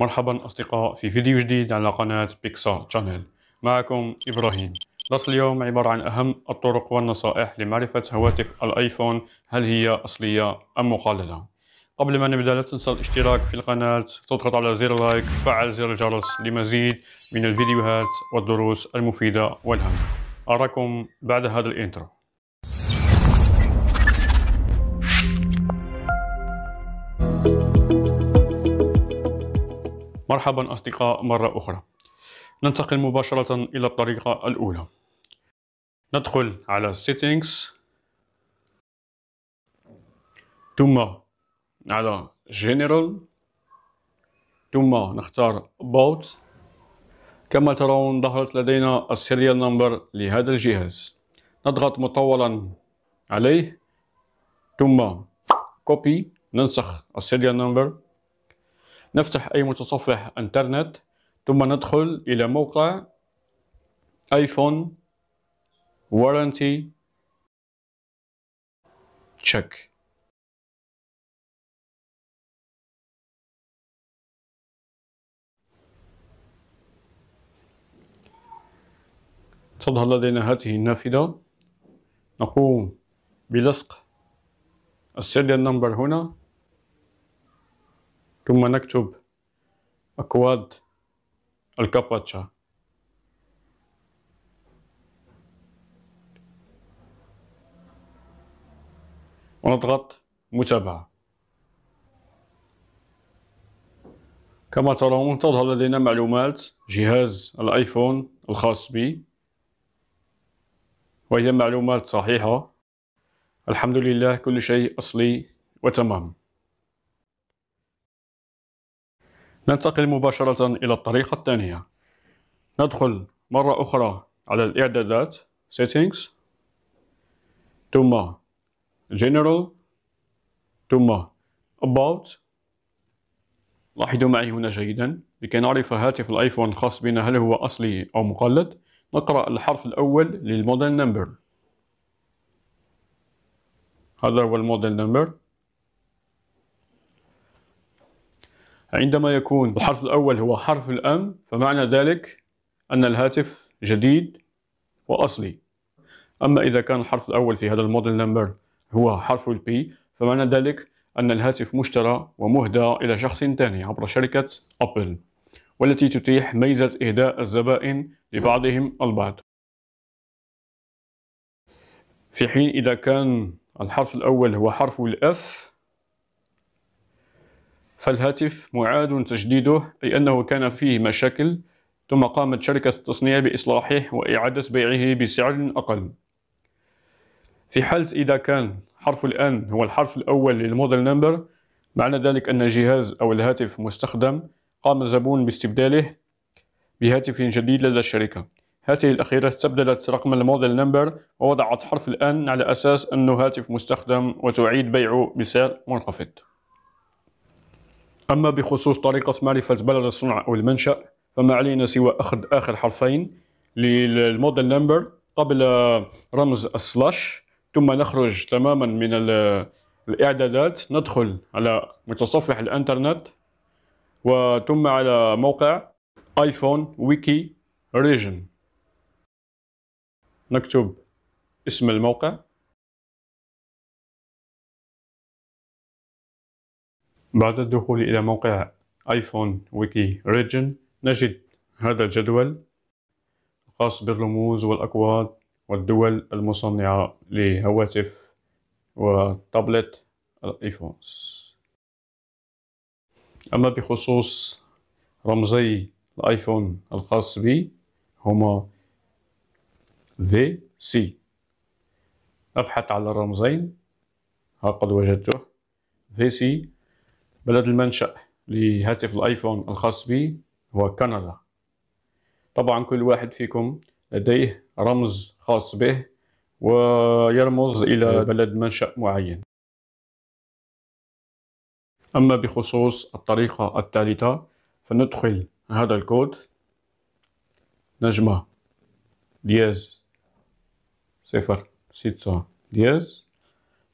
مرحبا أصدقاء في فيديو جديد على قناة بيكسا شانل معكم إبراهيم درس اليوم عبارة عن أهم الطرق والنصائح لمعرفة هواتف الآيفون هل هي أصلية أم مقلدة قبل ما نبدأ لا تنسى الاشتراك في القناة تضغط على زر لايك فعل زر الجرس لمزيد من الفيديوهات والدروس المفيدة والهم أراكم بعد هذا الانترو thank you مرحبا أصدقاء مرة أخرى ننتقل مباشرة إلى الطريقة الأولى ندخل على Settings ثم على General ثم نختار About كما ترون ظهرت لدينا السيريال نمبر لهذا الجهاز نضغط مطولا عليه ثم Copy ننسخ السيريال نمبر نفتح أي متصفح انترنت ثم ندخل إلى موقع ايفون warranty check تظهر لدينا هذه النافذة نقوم بلصق السيريال نمبر هنا ثم نكتب أكواد الكاباتشا ونضغط متابعة كما ترون تظهر لدينا معلومات جهاز الآيفون الخاص بي وهي معلومات صحيحة الحمد لله كل شيء أصلي وتمام ننتقل مباشرة إلى الطريقة الثانية ندخل مرة أخرى على الإعدادات Settings ثم General ثم About لاحظوا معي هنا جيدا لكي نعرف هاتف الآيفون الخاص بنا هل هو أصلي أو مقلد نقرأ الحرف الأول للموديل نمبر هذا هو الموديل نمبر عندما يكون الحرف الأول هو حرف الأم فمعنى ذلك أن الهاتف جديد وأصلي أما إذا كان الحرف الأول في هذا الموديل نمبر هو حرف البي فمعنى ذلك أن الهاتف مشترى ومهدى إلى شخص ثاني عبر شركة أبل والتي تتيح ميزة إهداء الزبائن لبعضهم البعض في حين إذا كان الحرف الأول هو حرف الأف فالهاتف معاد تجديده أي أنه كان فيه مشاكل ثم قامت شركة التصنيع بإصلاحه وإعادة بيعه بسعر أقل في حالة إذا كان حرف الآن هو الحرف الأول للموديل نمبر معنى ذلك أن الجهاز أو الهاتف مستخدم قام الزبون باستبداله بهاتف جديد لدى الشركة هذه الأخيرة استبدلت رقم الموديل نمبر ووضعت حرف الآن على أساس أنه هاتف مستخدم وتعيد بيعه بسعر منخفض أما بخصوص طريقة معرفة بلد الصنع أو المنشأ فما علينا سوى أخذ آخر حرفين للموديل نمبر قبل رمز السلاش ثم نخرج تماما من الإعدادات ندخل على متصفح الإنترنت وثم على موقع ايفون ويكي ريجن نكتب اسم الموقع بعد الدخول إلى موقع آيفون ويكي ريجن نجد هذا الجدول الخاص بالرموز والأكواد والدول المصنعة لهواتف وتابلت الآيفونز أما بخصوص رمزي الآيفون الخاص بي هما VC سي أبحث على الرمزين ها قد وجدته VC سي بلد المنشأ لهاتف الايفون الخاص بي هو كندا طبعا كل واحد فيكم لديه رمز خاص به ويرمز إلى أيوة. بلد منشأ معين أما بخصوص الطريقة الثالثة فندخل هذا الكود نجمة دياز صفر ستة دياز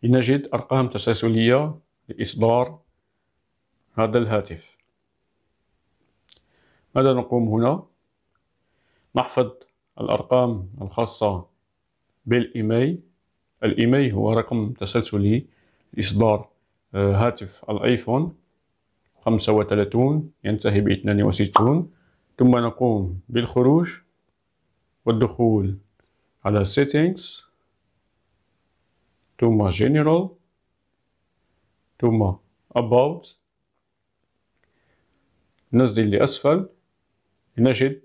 لنجد أرقام تسلسلية لإصدار هذا الهاتف ماذا نقوم هنا؟ نحفظ الأرقام الخاصة بالإيميل الإيميل هو رقم تسلسلي لإصدار آه، هاتف الآيفون 35 ينتهي ب 62 ثم نقوم بالخروج والدخول على settings ثم general ثم about ننزل لأسفل نجد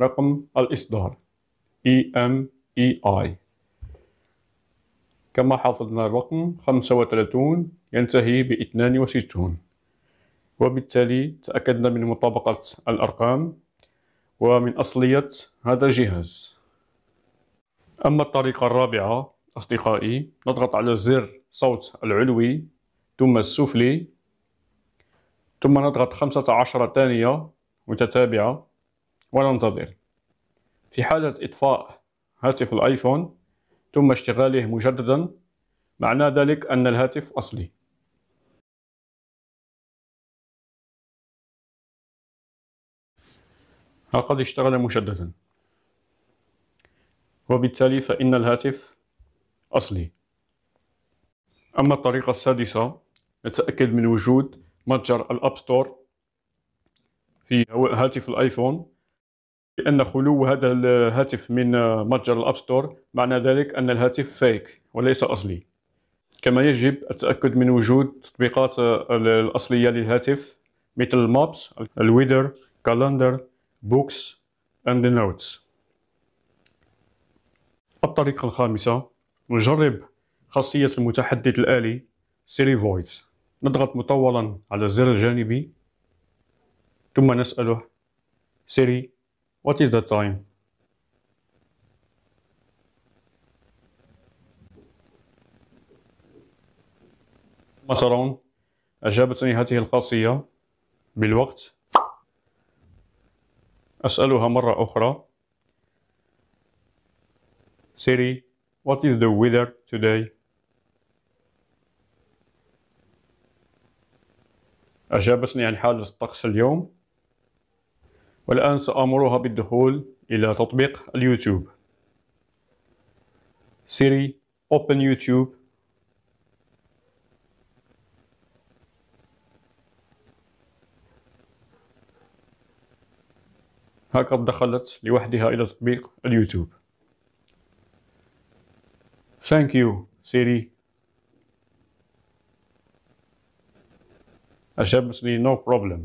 رقم الإصدار EMEI كما حفظنا الرقم 35 ينتهي ب 62 وبالتالي تأكدنا من مطابقة الأرقام ومن أصلية هذا الجهاز أما الطريقة الرابعة أصدقائي نضغط على زر صوت العلوي ثم السفلي ثم نضغط 15 ثانية متتابعة وننتظر في حالة إطفاء هاتف الآيفون ثم اشتغاله مجددا معنى ذلك أن الهاتف أصلي لقد اشتغل مجددا وبالتالي فإن الهاتف أصلي أما الطريقة السادسة نتأكد من وجود متجر الاب ستور في هاتف الايفون لان خلو هذا الهاتف من متجر الاب ستور معنى ذلك ان الهاتف فيك وليس اصلي كما يجب التاكد من وجود التطبيقات الاصليه للهاتف مثل مابس الويذر كالندر بوكس اند نوتس الطريقه الخامسه نجرب خاصيه المتحدث الالي سيري فويس نضغط مطولا على الزر الجانبي ثم نسأله Siri what is the time كما ترون أجابتني هذه الخاصية بالوقت أسألها مرة أخرى Siri what is the weather today أجابتني عن حالة الطقس اليوم والآن سأمرها بالدخول إلى تطبيق اليوتيوب سيري Open YouTube هكذا دخلت لوحدها إلى تطبيق اليوتيوب Thank you Siri الشمس لي no problem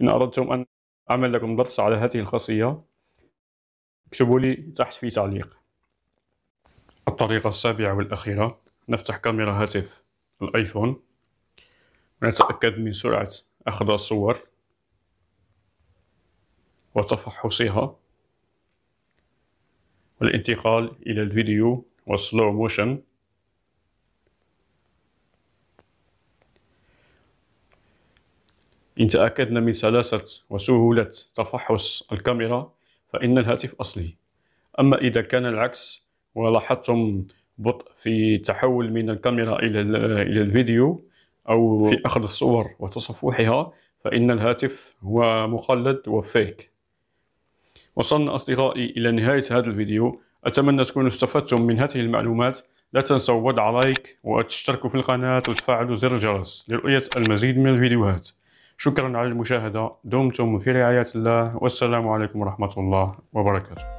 إن أردتم أن أعمل لكم درس على هذه الخاصية اكتبوا لي تحت في تعليق الطريقة السابعة والأخيرة نفتح كاميرا هاتف الآيفون ونتأكد من سرعة أخذ الصور وتفحصها والانتقال إلى الفيديو والسلو موشن إن تأكدنا من سلاسة وسهولة تفحص الكاميرا فإن الهاتف أصلي أما إذا كان العكس ولاحظتم بطء في تحول من الكاميرا إلى إلى الفيديو أو في أخذ الصور وتصفحها فإن الهاتف هو مقلد وفيك وصلنا أصدقائي إلى نهاية هذا الفيديو أتمنى تكونوا استفدتم من هذه المعلومات لا تنسوا وضع لايك وتشتركوا في القناة وتفعلوا زر الجرس لرؤية المزيد من الفيديوهات شكرا على المشاهدة دمتم في رعاية الله والسلام عليكم ورحمة الله وبركاته